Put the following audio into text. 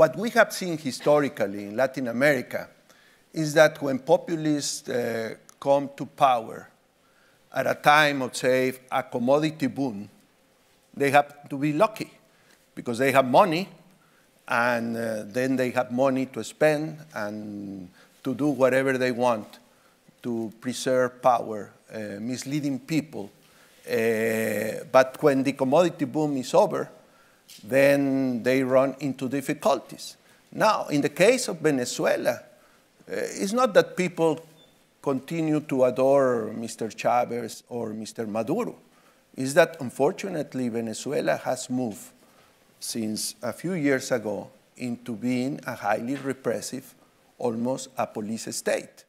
What we have seen historically in Latin America is that when populists uh, come to power at a time of, say, a commodity boom, they have to be lucky because they have money and uh, then they have money to spend and to do whatever they want to preserve power, uh, misleading people. Uh, but when the commodity boom is over, then they run into difficulties. Now, in the case of Venezuela, eh, it's not that people continue to adore Mr. Chavez or Mr. Maduro. It's that, unfortunately, Venezuela has moved since a few years ago into being a highly repressive, almost a police state.